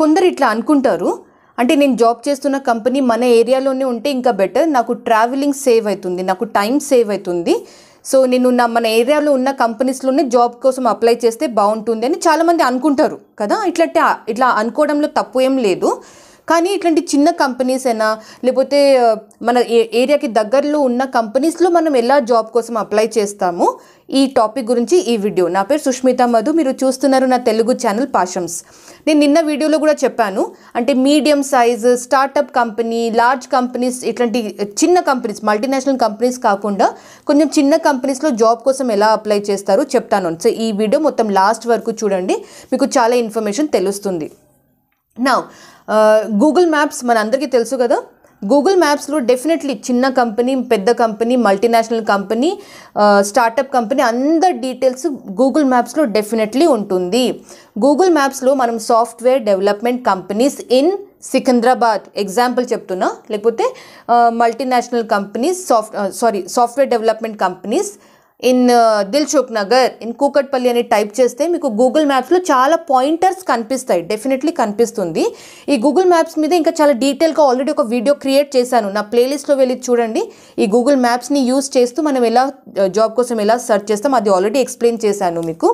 కొందరు ఇట్లా అనుకుంటారు అంటే నేను జాబ్ చేస్తున్న కంపెనీ మన ఏరియాలోనే ఉంటే ఇంకా బెటర్ నాకు ట్రావెలింగ్ సేవ్ అవుతుంది నాకు టైం సేవ్ అవుతుంది సో నేను నా మన ఏరియాలో ఉన్న కంపెనీస్లోనే జాబ్ కోసం అప్లై చేస్తే బాగుంటుంది అని చాలామంది అనుకుంటారు కదా ఇట్లా ఇట్లా అనుకోవడంలో తప్పు ఏం లేదు కానీ ఇట్లాంటి చిన్న కంపెనీస్ అయినా లేకపోతే మన ఏరియాకి దగ్గరలో ఉన్న కంపెనీస్లో మనం ఎలా జాబ్ కోసం అప్లై చేస్తాము ఈ టాపిక్ గురించి ఈ వీడియో నా పేరు సుష్మిత మధు మీరు చూస్తున్నారు నా తెలుగు ఛానల్ పాషమ్స్ నేను నిన్న వీడియోలో కూడా చెప్పాను అంటే medium size startup company large companies ఇట్లాంటి చిన్న కంపెనీస్ మల్టీనేషనల్ కంపెనీస్ కాకుండా కొంచెం చిన్న కంపెనీస్లో జాబ్ కోసం ఎలా అప్లై చేస్తారో చెప్తాను సో ఈ వీడియో మొత్తం లాస్ట్ వరకు చూడండి మీకు చాలా ఇన్ఫర్మేషన్ తెలుస్తుంది నా గూగుల్ మ్యాప్స్ మన అందరికీ తెలుసు కదా గూగుల్ మ్యాప్స్లో డెఫినెట్లీ చిన్న కంపెనీ పెద్ద company multinational company startup company అందరి డీటెయిల్స్ గూగుల్ మ్యాప్స్లో డెఫినెట్లీ ఉంటుంది గూగుల్ మ్యాప్స్లో మనం software development companies in Secunderabad example చెప్తున్నా లేకపోతే multinational companies soft sorry software development companies in Dilsukhnagar in Kukatpally అని టైప్ చేస్తే మీకు గూగుల్ మ్యాప్స్లో చాలా పాయింటర్స్ కనిపిస్తాయి డెఫినెట్లీ కనిపిస్తుంది ఈ గూగుల్ మ్యాప్స్ మీద ఇంకా చాలా డీటెయిల్గా ఆల్రెడీ ఒక వీడియో క్రియేట్ చేశాను నా ప్లేలిస్ట్లో వెళ్ళి చూడండి ఈ గూగుల్ మ్యాప్స్ని యూస్ చేస్తూ మనం ఎలా జాబ్ కోసం ఎలా సెర్చ్ చేస్తాం అది ఆల్రెడీ ఎక్స్ప్లెయిన్ చేశాను మీకు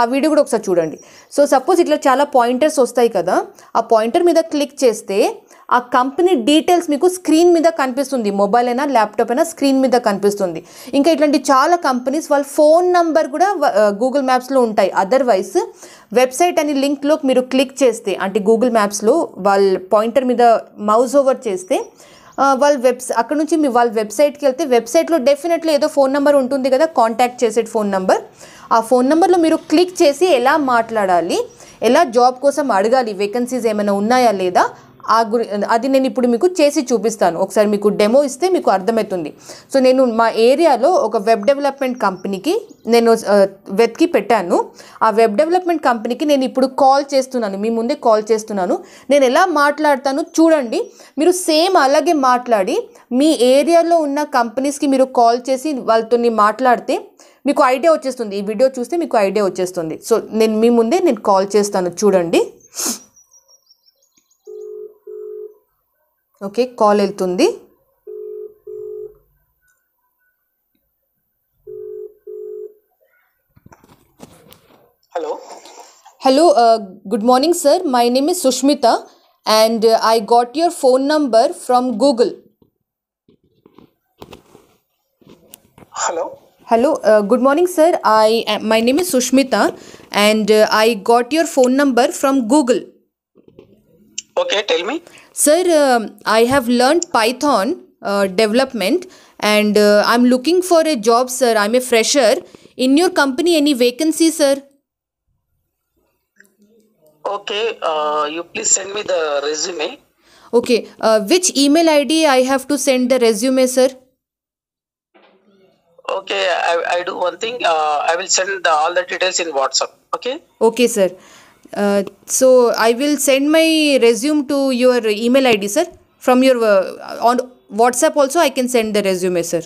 ఆ వీడియో కూడా ఒకసారి చూడండి సో సపోజ్ ఇట్లా చాలా పాయింటర్స్ వస్తాయి కదా ఆ పాయింటర్ మీద క్లిక్ చేస్తే ఆ కంపెనీ డీటెయిల్స్ మీకు స్క్రీన్ మీద కనిపిస్తుంది మొబైల్ అయినా ల్యాప్టాప్ అయినా స్క్రీన్ మీద కనిపిస్తుంది ఇంకా ఇట్లాంటి చాలా కంపెనీస్ వాళ్ళ ఫోన్ నంబర్ కూడా గూగుల్ మ్యాప్స్లో ఉంటాయి అదర్వైజ్ వెబ్సైట్ అనే లింక్లో మీరు క్లిక్ చేస్తే అంటే గూగుల్ మ్యాప్స్లో వాళ్ళ పాయింటర్ మీద మౌజ్ ఓవర్ చేస్తే వాళ్ళ వెబ్స్ అక్కడ నుంచి మీ వాళ్ళ వెబ్సైట్కి వెళ్తే వెబ్సైట్లో డెఫినెట్లీ ఏదో ఫోన్ నెంబర్ ఉంటుంది కదా కాంటాక్ట్ చేసే ఫోన్ నెంబర్ ఆ ఫోన్ నెంబర్లో మీరు క్లిక్ చేసి ఎలా మాట్లాడాలి ఎలా జాబ్ కోసం అడగాలి వేకెన్సీస్ ఏమైనా ఉన్నాయా లేదా ఆ గురి అది నేను ఇప్పుడు మీకు చేసి చూపిస్తాను ఒకసారి మీకు డెమో ఇస్తే మీకు అర్థమవుతుంది సో నేను మా ఏరియాలో ఒక వెబ్ డెవలప్మెంట్ కంపెనీకి నేను వెతికి పెట్టాను ఆ వెబ్ డెవలప్మెంట్ కంపెనీకి నేను ఇప్పుడు కాల్ చేస్తున్నాను మీ ముందే కాల్ చేస్తున్నాను నేను ఎలా మాట్లాడతాను చూడండి మీరు సేమ్ అలాగే మాట్లాడి మీ ఏరియాలో ఉన్న కంపెనీస్కి మీరు కాల్ చేసి వాళ్ళతో మాట్లాడితే మీకు ఐడియా వచ్చేస్తుంది ఈ వీడియో చూస్తే మీకు ఐడియా వచ్చేస్తుంది సో నేను మీ ముందే నేను కాల్ చేస్తాను చూడండి ఓకే కాల్ వెళ్తుంది hello hello good morning sir my name is Sushmita and I got your phone number from Google hello hello good morning sir I my name is Sushmita and I got your phone number from Google Okay, tell me. Sir, uh, I have learned Python uh, development and uh, I'm looking for a job, sir. I'm a fresher. In your company, any vacancy, sir? Okay, uh, you please send me the resume. Okay, uh, which email ID I have to send the resume, sir? Okay, I, I do one thing. Uh, I will send the, all the details in WhatsApp. Okay. Okay, sir. Uh, so I will send my resume to your email ID, sir. From your uh, on WhatsApp also, I can send the resume, sir.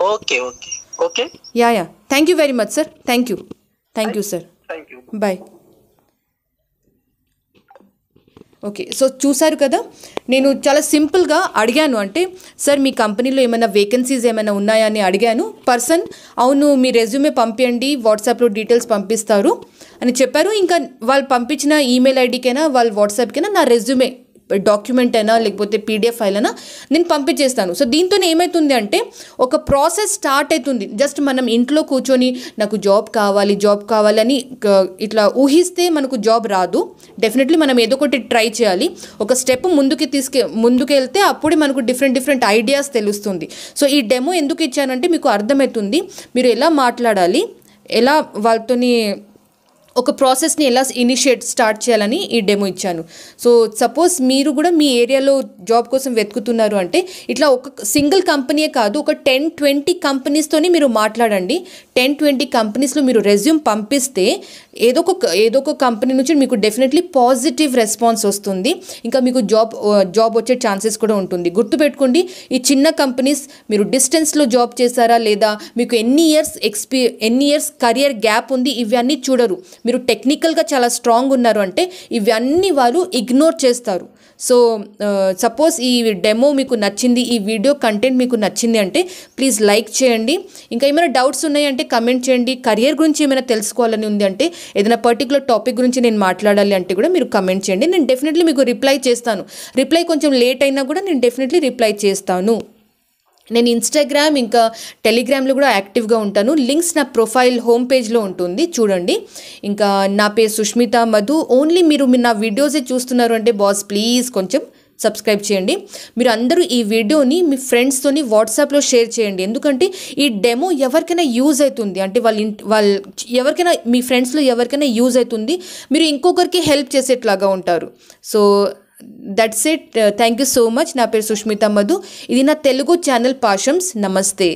Okay, okay, okay. Yeah, yeah. Thank you very much, sir. Thank you, thank you, sir. Thank you. Bye. Okay so చూశారు కదా నేను చాలా సింపుల్గా అడిగాను అంటే sir మీ కంపెనీలో ఏమైనా vacancies ఏమైనా ఉన్నాయా అని అడిగాను పర్సన్ అవును మీ రెజ్యూమే పంపించండి వాట్సాప్లో డీటెయిల్స్ పంపిస్తారు అని చెప్పారు ఇంకా వాళ్ళు పంపించిన ఈమెయిల్ ఐడికైనా వాళ్ళ వాట్సాప్కైనా నా రెజ్యూమే డాక్యుమెంట్ అయినా లేకపోతే పీడిఎఫ్ ఫైల్ అయినా నేను పంపించేస్తాను సో దీంతో ఏమవుతుంది అంటే ఒక ప్రాసెస్ స్టార్ట్ అవుతుంది జస్ట్ మనం ఇంట్లో కూర్చొని నాకు జాబ్ కావాలి జాబ్ కావాలని ఇట్లా ఊహిస్తే మనకు జాబ్ రాదు డెఫినెట్లీ మనం ఏదో ఒకటి ట్రై చేయాలి ఒక స్టెప్ ముందుకి తీసుకే ముందుకెళ్తే అప్పుడే మనకు డిఫరెంట్ డిఫరెంట్ ఐడియాస్ తెలుస్తుంది సో ఈ డెమో ఎందుకు ఇచ్చానంటే మీకు అర్థమవుతుంది మీరు ఎలా మాట్లాడాలి ఎలా వాళ్ళతోని ఒక ప్రాసెస్ని ఎలా ఇనిషియేట్ స్టార్ట్ చేయాలని ఈ డెమో ఇచ్చాను సో సపోజ్ మీరు కూడా మీ ఏరియాలో జాబ్ కోసం వెతుకుతున్నారు అంటే ఇట్లా ఒక సింగిల్ కంపెనీయే కాదు ఒక టెన్ ట్వంటీ కంపెనీస్తోనే మీరు మాట్లాడండి టెన్ ట్వంటీ కంపెనీస్లో మీరు రెజ్యూమ్ పంపిస్తే ఏదో ఒక ఏదో ఒక కంపెనీ నుంచి మీకు డెఫినెట్లీ పాజిటివ్ రెస్పాన్స్ వస్తుంది ఇంకా మీకు జాబ్ జాబ్ వచ్చే ఛాన్సెస్ కూడా ఉంటుంది గుర్తుపెట్టుకోండి ఈ చిన్న కంపెనీస్ మీరు డిస్టెన్స్లో జాబ్ చేశారా లేదా మీకు ఎన్ని ఇయర్స్ ఎక్స్పీ ఎన్ని ఇయర్స్ కరియర్ గ్యాప్ ఉంది ఇవన్నీ చూడరు మీరు టెక్నికల్గా చాలా స్ట్రాంగ్ ఉన్నారు అంటే ఇవన్నీ వాళ్ళు ఇగ్నోర్ చేస్తారు సో సపోజ్ uh, ఈ డెమో మీకు నచ్చింది ఈ వీడియో కంటెంట్ మీకు నచ్చింది అంటే ప్లీజ్ లైక్ చేయండి ఇంకా ఏమైనా డౌట్స్ ఉన్నాయంటే కమెంట్ చేయండి కరియర్ గురించి ఏమైనా తెలుసుకోవాలని ఉంది అంటే ఏదైనా పర్టికులర్ టాపిక్ గురించి నేను మాట్లాడాలి అంటే కూడా మీరు కమెంట్ చేయండి నేను డెఫినెట్లీ మీకు రిప్లై చేస్తాను రిప్లై కొంచెం లేట్ అయినా కూడా నేను డెఫినెట్లీ రిప్లై చేస్తాను నేను ఇన్స్టాగ్రామ్ ఇంకా టెలిగ్రామ్లో కూడా యాక్టివ్గా ఉంటాను లింక్స్ నా ప్రొఫైల్ హోమ్ పేజ్లో ఉంటుంది చూడండి ఇంకా నా పేరు సుష్మిత మధు ఓన్లీ మీరు నా వీడియోసే చూస్తున్నారు అంటే బాస్ ప్లీజ్ కొంచెం సబ్స్క్రైబ్ చేయండి మీరు అందరూ ఈ వీడియోని మీ ఫ్రెండ్స్తోని వాట్సాప్లో షేర్ చేయండి ఎందుకంటే ఈ డెమో ఎవరికైనా యూజ్ అవుతుంది అంటే వాళ్ళ ఇంటి వాళ్ళ ఎవరికైనా మీ ఫ్రెండ్స్లో ఎవరికైనా యూజ్ అవుతుంది మీరు ఇంకొకరికి హెల్ప్ చేసేట్లాగా ఉంటారు so that's it thank you so much నా పేరు సుష్మిత మధు ఇది నా తెలుగు ఛానల్ పాషమ్స్ నమస్తే